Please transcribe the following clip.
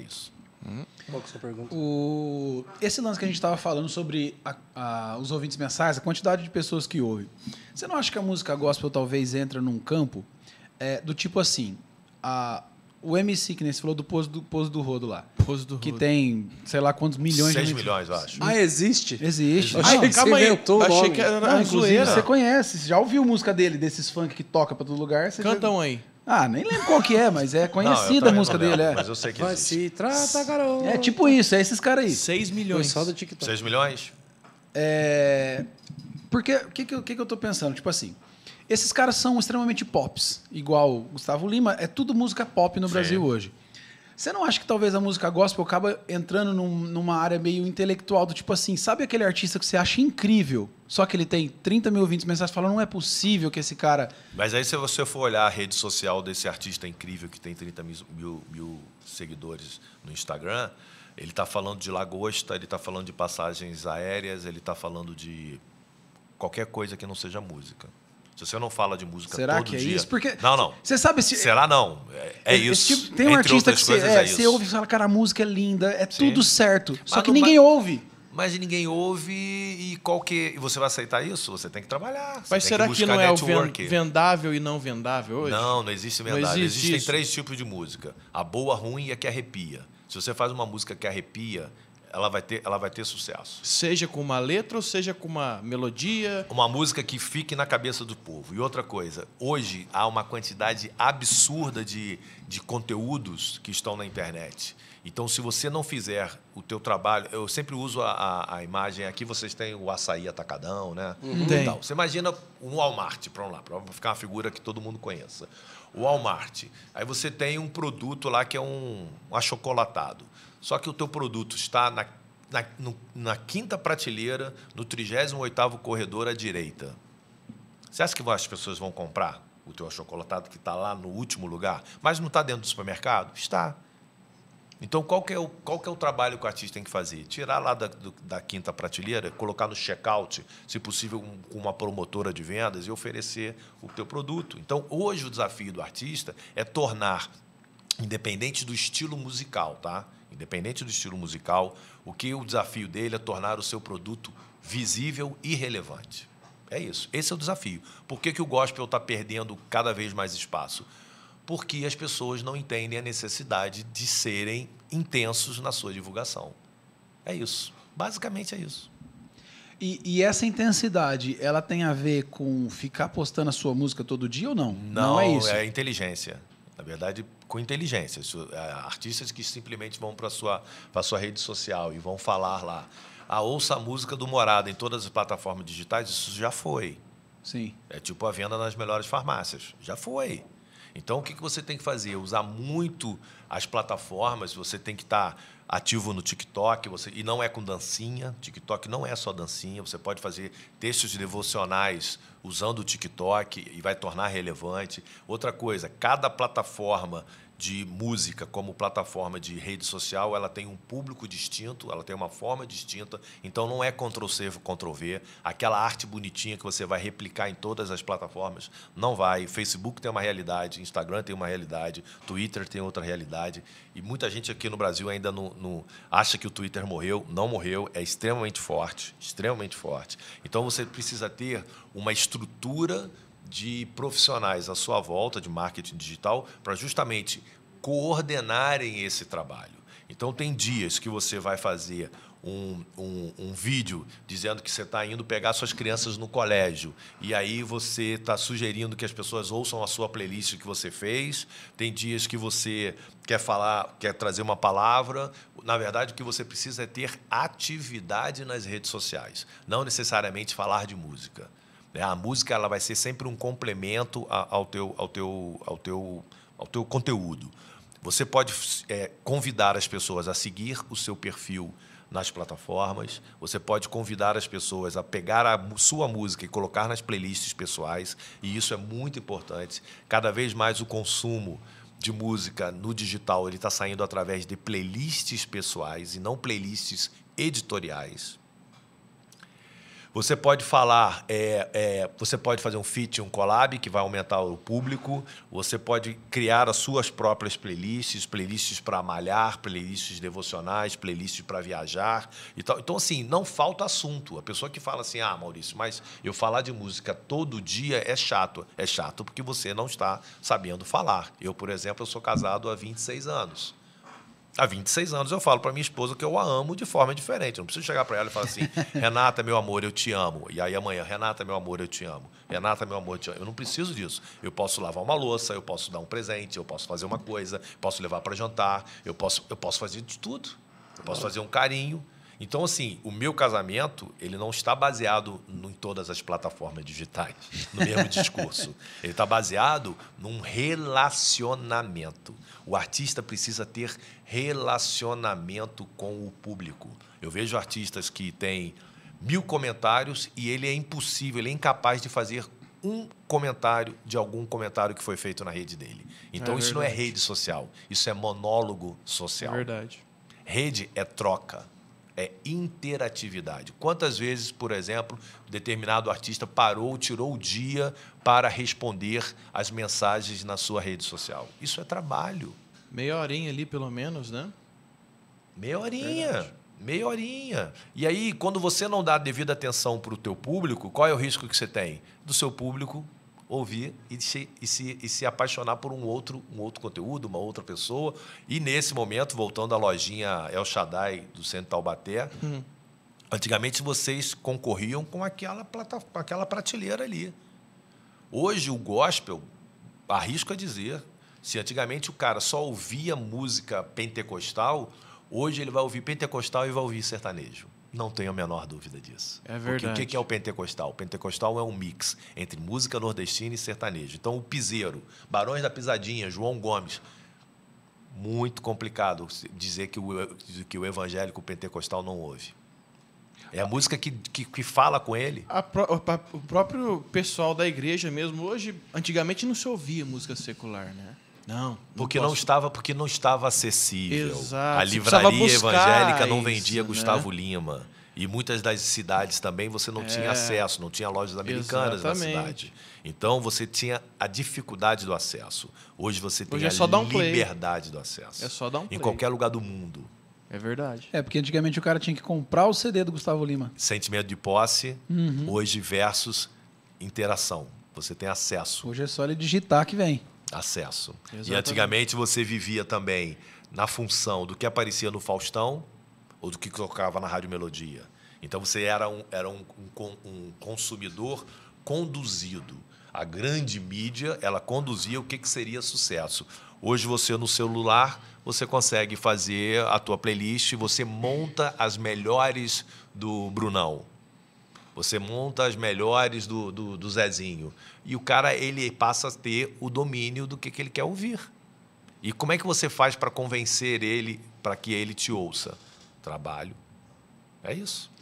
isso. Hum. Qual que é a sua pergunta? O... Esse lance que a gente estava falando sobre a, a, os ouvintes mensais, a quantidade de pessoas que ouvem. Você não acha que a música gospel talvez entra num campo é, do tipo assim, a, o MC, que nem você falou do Pozo do, Pozo do Rodo lá. Pozo do Rodo. Que tem, sei lá quantos milhões 6 de. 6 milhões, eu acho. Ah, existe? Existe. Ah, achei que calma achei que era não, zoeira. Você conhece, você já ouviu música dele, desses funk que toca pra todo lugar. Cantam já... aí. Ah, nem lembro qual que é, mas é conhecida a música dele. é. Mas eu sei que Vai existe. se trata, garoto. É tipo isso, é esses caras aí. 6 milhões. Foi só do TikTok. 6 milhões? É... Porque o que, que, eu- que que eu tô pensando? Tipo assim, esses caras são extremamente pops, igual o Gustavo Lima, é tudo música pop no Sim. Brasil hoje. Você não acha que talvez a música gospel acaba entrando num, numa área meio intelectual, do tipo assim, sabe aquele artista que você acha incrível, só que ele tem 30 mil ouvintes mensagens falando, não é possível que esse cara. Mas aí, se você for olhar a rede social desse artista incrível que tem 30 mil, mil, mil seguidores no Instagram, ele está falando de lagosta, ele está falando de passagens aéreas, ele está falando de qualquer coisa que não seja música. Se você não fala de música Será todo que é dia. Isso? Porque não, não. Você sabe se. Será não? É, é isso. Tipo, tem um Entre artista que você, é, é você ouve e fala, cara, a música é linda, é Sim. tudo certo. Mas só que não, ninguém mas, ouve. Mas ninguém ouve e qual que. E você vai aceitar isso? Você tem que trabalhar. Mas será que, que, não é o vendável e não vendável hoje? Não, não existe vendável. Não existe Existem isso. três tipos de música: a boa, a ruim e a que arrepia. Se você faz uma música que arrepia, ela vai ter, ela vai ter sucesso. Seja com uma letra ou seja com uma melodia. Uma música que fique na cabeça do povo. E outra coisa, hoje há uma quantidade absurda de, de conteúdos que estão na internet. Então, se você não fizer o teu trabalho, eu sempre uso a, a, a imagem aqui. Vocês têm o açaí atacadão, né? Uhum. Tem. Então, você imagina um Walmart para lá, para ficar uma figura que todo mundo conheça. O Walmart. Aí você tem um produto lá que é um, um achocolatado. Só que o teu produto está na, na, no, na quinta prateleira, no 38º corredor à direita. Você acha que as pessoas vão comprar o teu achocolatado que está lá no último lugar, mas não está dentro do supermercado? Está. Então, qual que, é o, qual que é o trabalho que o artista tem que fazer? Tirar lá da, do, da quinta prateleira, colocar no check-out, se possível, com um, uma promotora de vendas e oferecer o teu produto. Então, hoje o desafio do artista é tornar, independente do estilo musical, tá? Independente do estilo musical, o que o desafio dele é tornar o seu produto visível e relevante. É isso. Esse é o desafio. Por que, que o gospel está perdendo cada vez mais espaço? porque as pessoas não entendem a necessidade de serem intensos na sua divulgação. É isso. Basicamente é isso. E, e, essa intensidade, ela tem a ver com ficar postando a sua música todo dia ou não? Não, não é isso. É inteligência. Na verdade, com inteligência. É, artistas que simplesmente vão para a sua, sua rede social e vão falar lá. a ah, ouça a música do Morada em todas as plataformas digitais, isso já foi. Sim. É tipo a venda nas melhores farmácias. Já foi. Então, o que, que você tem que fazer? Usar muito as plataformas, você tem que estar tá ativo no TikTok, você, e não é com dancinha. TikTok não é só dancinha, você pode fazer textos devocionais usando o TikTok e vai tornar relevante. Outra coisa, cada plataforma de música como plataforma de rede social, ela tem um público distinto, ela tem uma forma distinta, então não é Ctrl-C, Ctrl-V, aquela arte bonitinha que você vai replicar em todas as plataformas, não vai. Facebook tem uma realidade, Instagram tem uma realidade, Twitter tem outra realidade, e muita gente aqui no Brasil ainda não, não acha que o Twitter morreu, não morreu, é extremamente forte, extremamente forte. Então você precisa ter uma estrutura de profissionais à sua volta de marketing digital para justamente coordenarem esse trabalho. Então, tem dias que você vai fazer um, um, um, vídeo dizendo que você está indo pegar suas crianças no colégio e aí você está sugerindo que as pessoas ouçam a sua playlist que você fez. Tem dias que você quer falar, quer trazer uma palavra. Na verdade, o que você precisa é ter atividade nas redes sociais, não necessariamente falar de música. Né? A música ela vai ser sempre um complemento ao teu, ao teu, ao teu, ao teu conteúdo. Você pode é, convidar as pessoas a seguir o seu perfil nas plataformas. Você pode convidar as pessoas a pegar a sua música e colocar nas playlists pessoais, e isso é muito importante. Cada vez mais o consumo de música no digital ele está saindo através de playlists pessoais e não playlists editoriais. Você pode falar, é, é, você pode fazer um feat, um collab que vai aumentar o público. Você pode criar as suas próprias playlists, playlists para malhar, playlists devocionais, playlists para viajar e tal. Então assim, não falta assunto. A pessoa que fala assim, ah, Maurício, mas eu falar de música todo dia é chato, é chato porque você não está sabendo falar. Eu, por exemplo, eu sou casado há 26 anos há 26 anos eu falo para minha esposa que eu a amo de forma diferente. Eu não preciso chegar para ela e falar assim: Renata, meu amor, eu te amo. E aí amanhã, Renata, meu amor, eu te amo. Renata, meu amor, eu te amo. Eu não preciso disso. Eu posso lavar uma louça, eu posso dar um presente, eu posso fazer uma coisa, posso levar para jantar, eu posso, eu posso fazer de tudo. Eu posso fazer um carinho. Então, assim, o meu casamento, ele não está baseado em todas as plataformas digitais, no mesmo discurso. Ele está baseado num relacionamento. O artista precisa ter relacionamento com o público. Eu vejo artistas que têm mil comentários e ele é impossível, ele é incapaz de fazer um comentário de algum comentário que foi feito na rede dele. Então, é isso não é rede social, isso é monólogo social. É verdade. Rede é troca é interatividade. Quantas vezes, por exemplo, determinado artista parou, tirou o dia para responder as mensagens na sua rede social? Isso é trabalho. Meia horinha ali, pelo menos, né? Meia é horinha. Verdade. Meia horinha. E aí, quando você não dá devida atenção para o teu público, qual é o risco que você tem? Do seu público ouvir e se, e se, e se apaixonar por um outro, um outro conteúdo, uma outra pessoa. E nesse momento, voltando à lojinha El Shaddai do Centro Taubaté, uhum. antigamente vocês concorriam com aquela, plata, aquela prateleira ali. Hoje o gospel, arrisco a dizer, se antigamente o cara só ouvia música pentecostal, hoje ele vai ouvir pentecostal e vai ouvir sertanejo. Não tenho a menor dúvida disso. É verdade. Porque o que é, é o pentecostal? O pentecostal é um mix entre música nordestina e sertanejo. Então, o piseiro, Barões da Pisadinha, João Gomes. Muito complicado dizer que o, que o evangélico pentecostal não ouve. É a música que, que, que fala com ele. Pro, o próprio pessoal da igreja mesmo, hoje, antigamente não se ouvia música secular, né? Não. não porque posso. não estava, porque não estava acessível. Exato. A livraria evangélica não vendia isso, né? Gustavo né? Lima. E muitas das cidades também você não é. tinha acesso, não tinha lojas americanas Exatamente. na cidade. Então você tinha a dificuldade do acesso. Hoje você tem Hoje é a um liberdade play. do acesso. É só dar um play. Em qualquer lugar do mundo. É verdade. É, porque antigamente o cara tinha que comprar o CD do Gustavo Lima. Sentimento de posse, uhum. hoje versus interação. Você tem acesso. Hoje é só ele digitar que vem acesso. Exatamente. E antigamente você vivia também na função do que aparecia no Faustão ou do que tocava na Rádio Melodia. Então você era um, era um, um, um consumidor conduzido. A grande mídia, ela conduzia o que, que seria sucesso. Hoje você no celular, você consegue fazer a tua playlist, você monta as melhores do Brunão você monta as melhores do, do, do, Zezinho. E o cara ele passa a ter o domínio do que, que ele quer ouvir. E como é que você faz para convencer ele para que ele te ouça? Trabalho. É isso.